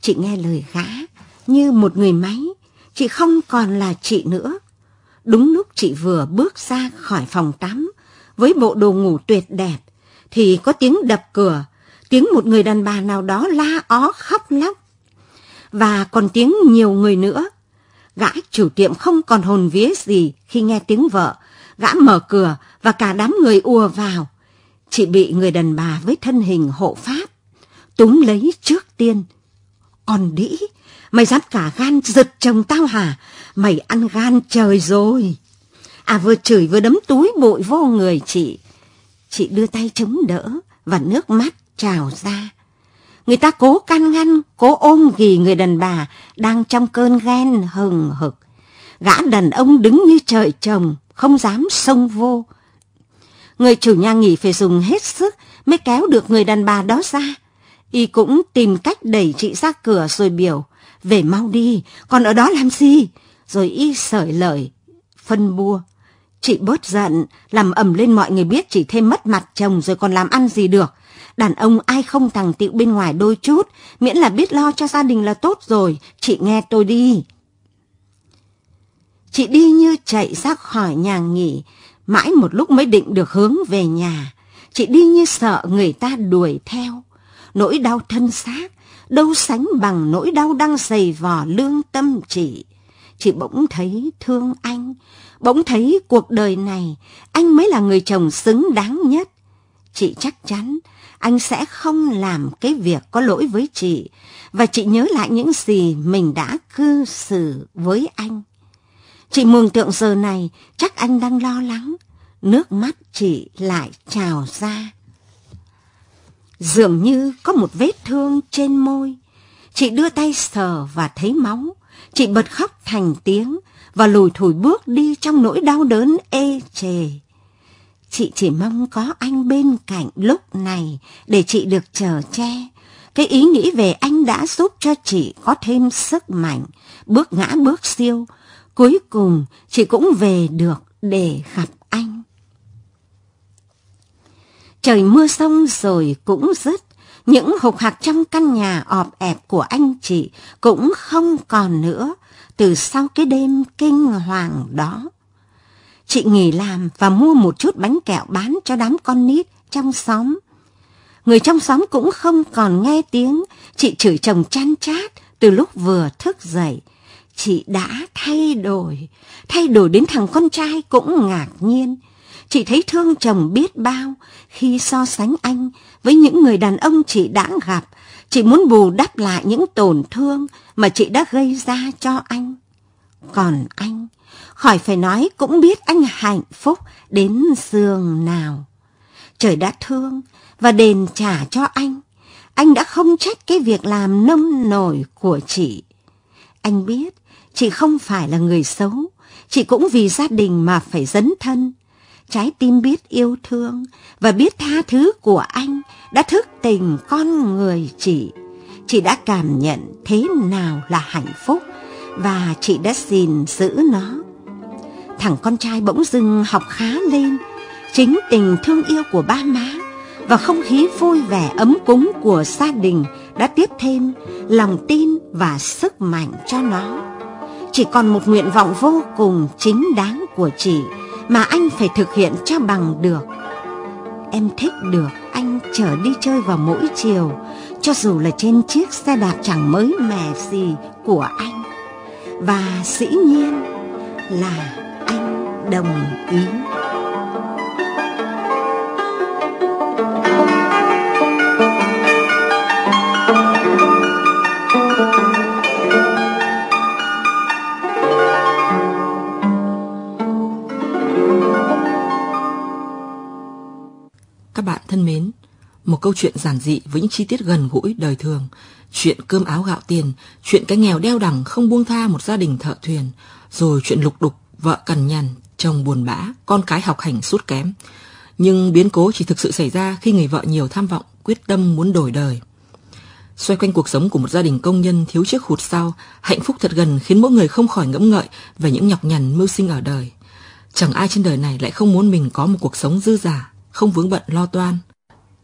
chị nghe lời gã như một người máy, chị không còn là chị nữa. Đúng lúc chị vừa bước ra khỏi phòng tắm với bộ đồ ngủ tuyệt đẹp, thì có tiếng đập cửa, tiếng một người đàn bà nào đó la ó khóc lóc. Và còn tiếng nhiều người nữa. Gã chủ tiệm không còn hồn vía gì khi nghe tiếng vợ, gã mở cửa và cả đám người ùa vào. Chị bị người đàn bà với thân hình hộ pháp, túm lấy trước tiên. Còn đĩ, Mày dám cả gan giật chồng tao hả? Mày ăn gan trời rồi. À vừa chửi vừa đấm túi bụi vô người chị. Chị đưa tay chống đỡ và nước mắt trào ra. Người ta cố can ngăn, cố ôm ghì người đàn bà đang trong cơn ghen hừng hực. Gã đàn ông đứng như trời trồng, không dám xông vô. Người chủ nhà nghỉ phải dùng hết sức mới kéo được người đàn bà đó ra. Y cũng tìm cách đẩy chị ra cửa rồi biểu về mau đi, còn ở đó làm gì? Rồi y sởi lời, phân bua. Chị bớt giận, làm ầm lên mọi người biết chị thêm mất mặt chồng rồi còn làm ăn gì được. Đàn ông ai không thằng tiệu bên ngoài đôi chút, miễn là biết lo cho gia đình là tốt rồi, chị nghe tôi đi. Chị đi như chạy ra khỏi nhà nghỉ, mãi một lúc mới định được hướng về nhà. Chị đi như sợ người ta đuổi theo. Nỗi đau thân xác, đâu sánh bằng nỗi đau đang dày vò lương tâm chị. Chị bỗng thấy thương anh, bỗng thấy cuộc đời này anh mới là người chồng xứng đáng nhất. Chị chắc chắn anh sẽ không làm cái việc có lỗi với chị và chị nhớ lại những gì mình đã cư xử với anh. Chị mường tượng giờ này chắc anh đang lo lắng, nước mắt chị lại trào ra. Dường như có một vết thương trên môi. Chị đưa tay sờ và thấy máu. Chị bật khóc thành tiếng và lùi thủi bước đi trong nỗi đau đớn ê chề. Chị chỉ mong có anh bên cạnh lúc này để chị được chở che. Cái ý nghĩ về anh đã giúp cho chị có thêm sức mạnh, bước ngã bước siêu. Cuối cùng chị cũng về được để gặp anh. Trời mưa xong rồi cũng rứt, những hục hạc trong căn nhà ọp ẹp của anh chị cũng không còn nữa từ sau cái đêm kinh hoàng đó. Chị nghỉ làm và mua một chút bánh kẹo bán cho đám con nít trong xóm. Người trong xóm cũng không còn nghe tiếng, chị chửi chồng chan chát từ lúc vừa thức dậy. Chị đã thay đổi, thay đổi đến thằng con trai cũng ngạc nhiên. Chị thấy thương chồng biết bao khi so sánh anh với những người đàn ông chị đã gặp. Chị muốn bù đắp lại những tổn thương mà chị đã gây ra cho anh. Còn anh, khỏi phải nói cũng biết anh hạnh phúc đến giường nào. Trời đã thương và đền trả cho anh. Anh đã không trách cái việc làm nông nổi của chị. Anh biết chị không phải là người xấu, chị cũng vì gia đình mà phải dấn thân trái tim biết yêu thương và biết tha thứ của anh đã thức tình con người chị. Chị đã cảm nhận thế nào là hạnh phúc và chị đã gìn giữ nó. Thằng con trai bỗng dưng học khá lên, chính tình thương yêu của ba má và không khí vui vẻ ấm cúng của gia đình đã tiếp thêm lòng tin và sức mạnh cho nó. Chỉ còn một nguyện vọng vô cùng chính đáng của chị mà anh phải thực hiện cho bằng được em thích được anh chở đi chơi vào mỗi chiều cho dù là trên chiếc xe đạp chẳng mới mẻ gì của anh và dĩ nhiên là anh đồng ý Các bạn thân mến, một câu chuyện giản dị với những chi tiết gần gũi đời thường, chuyện cơm áo gạo tiền, chuyện cái nghèo đeo đẳng không buông tha một gia đình thợ thuyền, rồi chuyện lục đục, vợ cằn nhằn, chồng buồn bã, con cái học hành sút kém. Nhưng biến cố chỉ thực sự xảy ra khi người vợ nhiều tham vọng, quyết tâm muốn đổi đời. Xoay quanh cuộc sống của một gia đình công nhân thiếu chiếc hụt sau, hạnh phúc thật gần khiến mỗi người không khỏi ngẫm ngợi về những nhọc nhằn mưu sinh ở đời. Chẳng ai trên đời này lại không muốn mình có một cuộc sống dư giả, không vướng bận lo toan.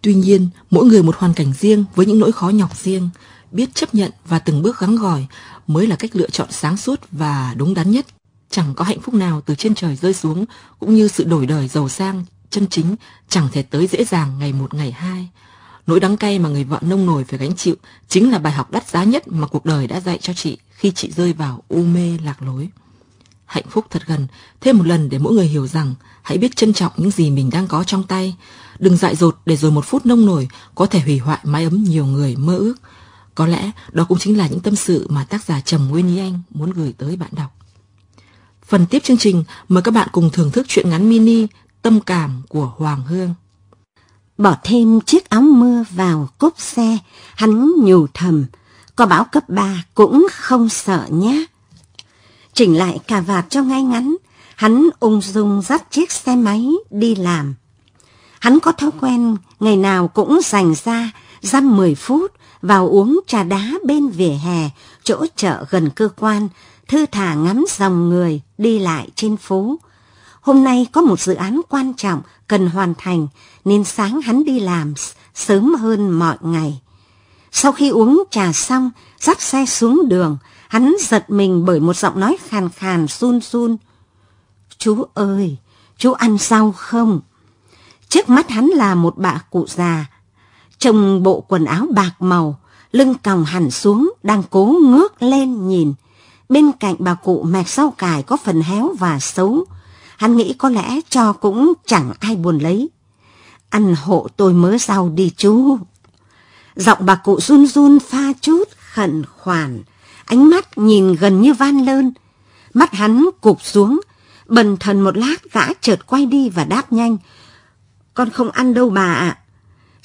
Tuy nhiên, mỗi người một hoàn cảnh riêng với những nỗi khó nhọc riêng, biết chấp nhận và từng bước gắng gỏi mới là cách lựa chọn sáng suốt và đúng đắn nhất. Chẳng có hạnh phúc nào từ trên trời rơi xuống cũng như sự đổi đời giàu sang, chân chính chẳng thể tới dễ dàng ngày một ngày hai. Nỗi đắng cay mà người vợ nông nổi phải gánh chịu chính là bài học đắt giá nhất mà cuộc đời đã dạy cho chị khi chị rơi vào u mê lạc lối hạnh phúc thật gần, thêm một lần để mỗi người hiểu rằng hãy biết trân trọng những gì mình đang có trong tay. Đừng dại dột để rồi một phút nông nổi có thể hủy hoại mái ấm nhiều người mơ ước. Có lẽ đó cũng chính là những tâm sự mà tác giả Trầm Nguyên Nhi Anh muốn gửi tới bạn đọc. Phần tiếp chương trình mời các bạn cùng thưởng thức truyện ngắn mini Tâm cảm của Hoàng Hương. Bỏ thêm chiếc áo mưa vào cốp xe, hắn nhủ thầm, có bão cấp ba cũng không sợ nhé chỉnh lại cà vạt cho ngay ngắn, hắn ung dung dắt chiếc xe máy đi làm. Hắn có thói quen ngày nào cũng dành ra dăm 10 phút vào uống trà đá bên vỉa hè, chỗ chợ gần cơ quan, thư thả ngắm dòng người đi lại trên phố. Hôm nay có một dự án quan trọng cần hoàn thành nên sáng hắn đi làm sớm hơn mọi ngày. Sau khi uống trà xong, dắt xe xuống đường, Hắn giật mình bởi một giọng nói khàn khàn run run. Chú ơi, chú ăn rau không? Trước mắt hắn là một bà cụ già, trông bộ quần áo bạc màu, lưng còng hẳn xuống, đang cố ngước lên nhìn. Bên cạnh bà cụ mạch sau cài có phần héo và xấu. Hắn nghĩ có lẽ cho cũng chẳng ai buồn lấy. Ăn hộ tôi mớ rau đi chú. Giọng bà cụ run run pha chút, khẩn khoản, ánh mắt nhìn gần như van lơn. Mắt hắn cụp xuống, bần thần một lát gã chợt quay đi và đáp nhanh. Con không ăn đâu bà ạ.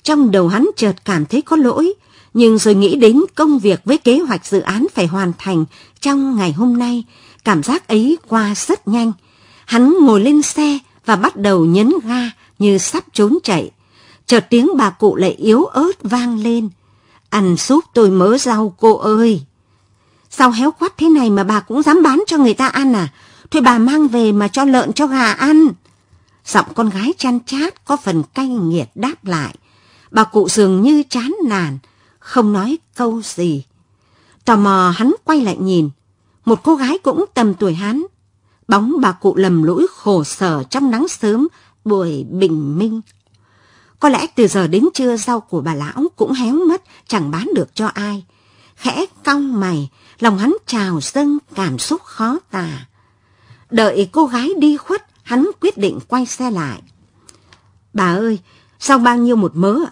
Trong đầu hắn chợt cảm thấy có lỗi, nhưng rồi nghĩ đến công việc với kế hoạch dự án phải hoàn thành trong ngày hôm nay, cảm giác ấy qua rất nhanh. Hắn ngồi lên xe và bắt đầu nhấn ga như sắp trốn chạy. Chợt tiếng bà cụ lại yếu ớt vang lên, Ăn giúp tôi mớ rau cô ơi. Sao héo quắt thế này mà bà cũng dám bán cho người ta ăn à? Thôi bà mang về mà cho lợn cho gà ăn. Giọng con gái chăn chát có phần cay nghiệt đáp lại. Bà cụ dường như chán nản, không nói câu gì. Tò mò hắn quay lại nhìn, một cô gái cũng tầm tuổi hắn. Bóng bà cụ lầm lũi khổ sở trong nắng sớm buổi bình minh. Có lẽ từ giờ đến trưa rau của bà lão cũng héo mất, chẳng bán được cho ai. Khẽ cong mày, lòng hắn trào dâng cảm xúc khó tả. Đợi cô gái đi khuất, hắn quyết định quay xe lại. Bà ơi, sao bao nhiêu một mớ ạ?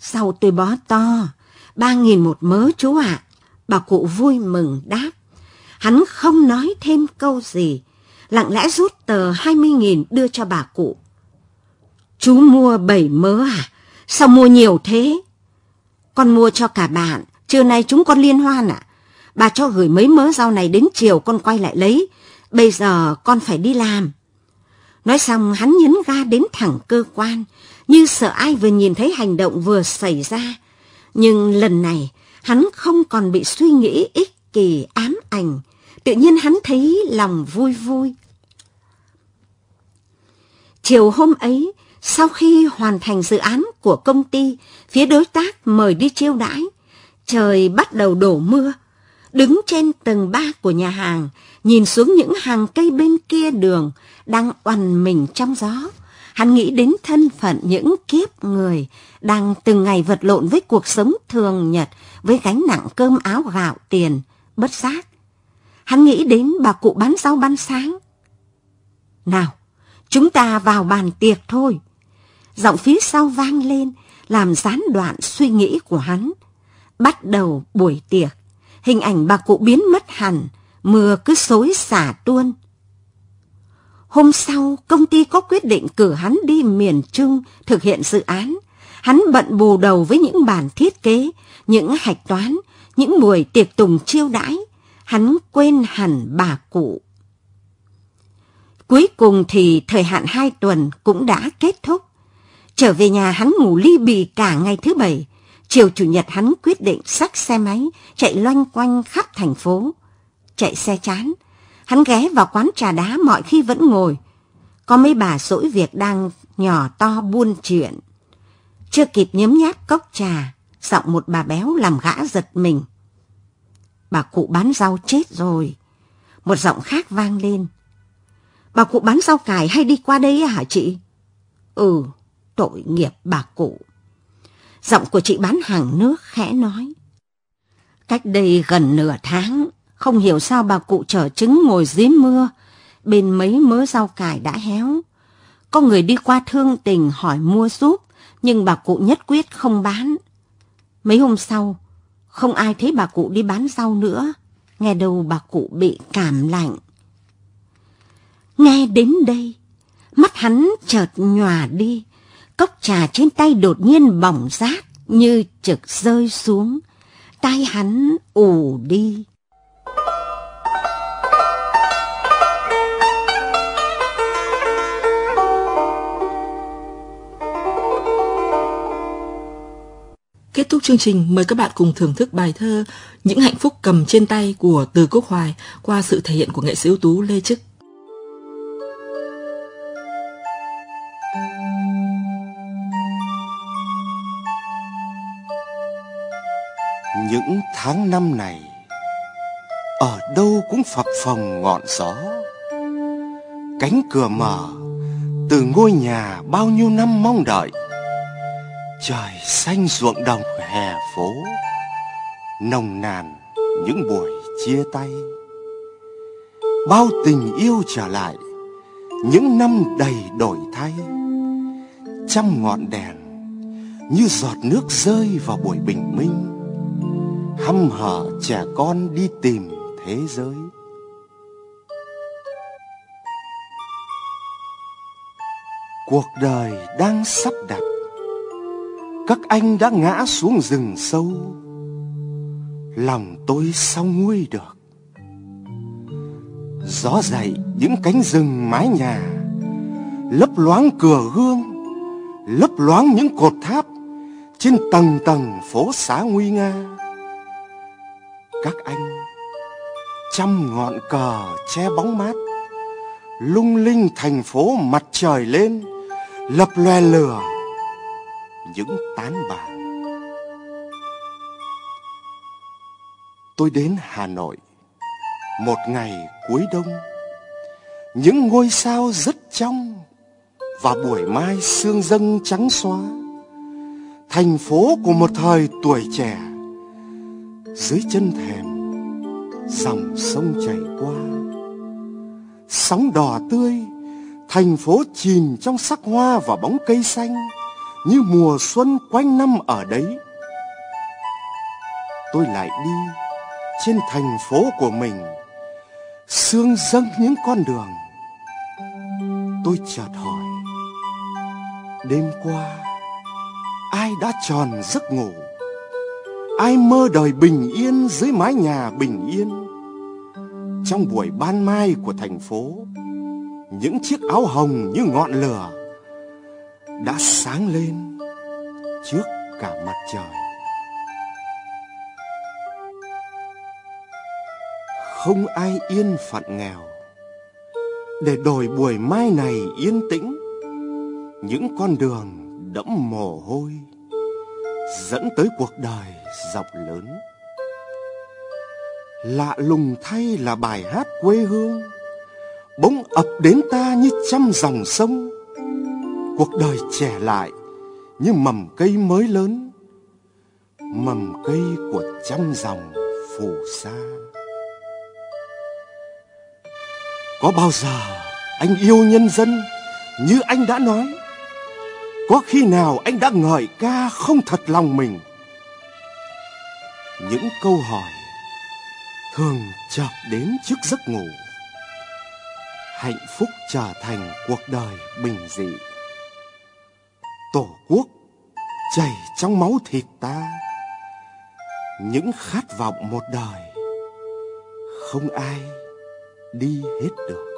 Sau tôi bó to, ba nghìn một mớ chú ạ. Bà cụ vui mừng đáp. Hắn không nói thêm câu gì, lặng lẽ rút tờ hai mươi nghìn đưa cho bà cụ. Chú mua bảy mớ à? Sao mua nhiều thế? Con mua cho cả bạn, trưa nay chúng con liên hoan ạ. À? Bà cho gửi mấy mớ rau này đến chiều con quay lại lấy. Bây giờ con phải đi làm. Nói xong hắn nhấn ga đến thẳng cơ quan, như sợ ai vừa nhìn thấy hành động vừa xảy ra. Nhưng lần này, hắn không còn bị suy nghĩ ích kỷ ám ảnh. Tự nhiên hắn thấy lòng vui vui. Chiều hôm ấy, sau khi hoàn thành dự án của công ty, phía đối tác mời đi chiêu đãi. Trời bắt đầu đổ mưa. Đứng trên tầng 3 của nhà hàng, nhìn xuống những hàng cây bên kia đường đang oằn mình trong gió. Hắn nghĩ đến thân phận những kiếp người đang từng ngày vật lộn với cuộc sống thường nhật, với gánh nặng cơm áo gạo tiền, bất giác. Hắn nghĩ đến bà cụ bán rau ban sáng. Nào, chúng ta vào bàn tiệc thôi giọng phía sau vang lên, làm gián đoạn suy nghĩ của hắn. Bắt đầu buổi tiệc, hình ảnh bà cụ biến mất hẳn, mưa cứ xối xả tuôn. Hôm sau, công ty có quyết định cử hắn đi miền Trung thực hiện dự án. Hắn bận bù đầu với những bản thiết kế, những hạch toán, những buổi tiệc tùng chiêu đãi. Hắn quên hẳn bà cụ. Cuối cùng thì thời hạn hai tuần cũng đã kết thúc. Trở về nhà hắn ngủ ly bì cả ngày thứ bảy. Chiều chủ nhật hắn quyết định xách xe máy, chạy loanh quanh khắp thành phố. Chạy xe chán, hắn ghé vào quán trà đá mọi khi vẫn ngồi. Có mấy bà sỗi việc đang nhỏ to buôn chuyện. Chưa kịp nhấm nháp cốc trà, giọng một bà béo làm gã giật mình. Bà cụ bán rau chết rồi. Một giọng khác vang lên. Bà cụ bán rau cải hay đi qua đây hả chị? Ừ tội nghiệp bà cụ. Giọng của chị bán hàng nước khẽ nói. Cách đây gần nửa tháng, không hiểu sao bà cụ trở trứng ngồi dưới mưa, bên mấy mớ rau cải đã héo. Có người đi qua thương tình hỏi mua giúp, nhưng bà cụ nhất quyết không bán. Mấy hôm sau, không ai thấy bà cụ đi bán rau nữa, nghe đâu bà cụ bị cảm lạnh. Nghe đến đây, mắt hắn chợt nhòa đi, Cốc trà trên tay đột nhiên bỏng rát như trực rơi xuống. Tai hắn ù đi. Kết thúc chương trình, mời các bạn cùng thưởng thức bài thơ Những hạnh phúc cầm trên tay của Từ Quốc Hoài qua sự thể hiện của nghệ sĩ ưu tú Lê Trức. những tháng năm này Ở đâu cũng phập phồng ngọn gió Cánh cửa mở Từ ngôi nhà bao nhiêu năm mong đợi Trời xanh ruộng đồng hè phố Nồng nàn những buổi chia tay Bao tình yêu trở lại Những năm đầy đổi thay Trăm ngọn đèn Như giọt nước rơi vào buổi bình minh hăm hở trẻ con đi tìm thế giới cuộc đời đang sắp đặt các anh đã ngã xuống rừng sâu lòng tôi sao nguôi được gió dậy những cánh rừng mái nhà lấp loáng cửa gương lấp loáng những cột tháp trên tầng tầng phố xá nguy nga các anh trăm ngọn cờ che bóng mát lung linh thành phố mặt trời lên lập loè lửa những tán bạc tôi đến hà nội một ngày cuối đông những ngôi sao rất trong và buổi mai sương dâng trắng xóa thành phố của một thời tuổi trẻ dưới chân thèm dòng sông chảy qua sóng đỏ tươi thành phố chìm trong sắc hoa và bóng cây xanh như mùa xuân quanh năm ở đấy tôi lại đi trên thành phố của mình sương dâng những con đường tôi chợt hỏi đêm qua ai đã tròn giấc ngủ Ai mơ đời bình yên dưới mái nhà bình yên Trong buổi ban mai của thành phố Những chiếc áo hồng như ngọn lửa Đã sáng lên trước cả mặt trời Không ai yên phận nghèo Để đổi buổi mai này yên tĩnh Những con đường đẫm mồ hôi dẫn tới cuộc đời rộng lớn lạ lùng thay là bài hát quê hương bỗng ập đến ta như trăm dòng sông cuộc đời trẻ lại như mầm cây mới lớn mầm cây của trăm dòng phù sa có bao giờ anh yêu nhân dân như anh đã nói có khi nào anh đã ngợi ca không thật lòng mình? Những câu hỏi thường chợt đến trước giấc ngủ. Hạnh phúc trở thành cuộc đời bình dị. Tổ quốc chảy trong máu thịt ta. Những khát vọng một đời không ai đi hết được.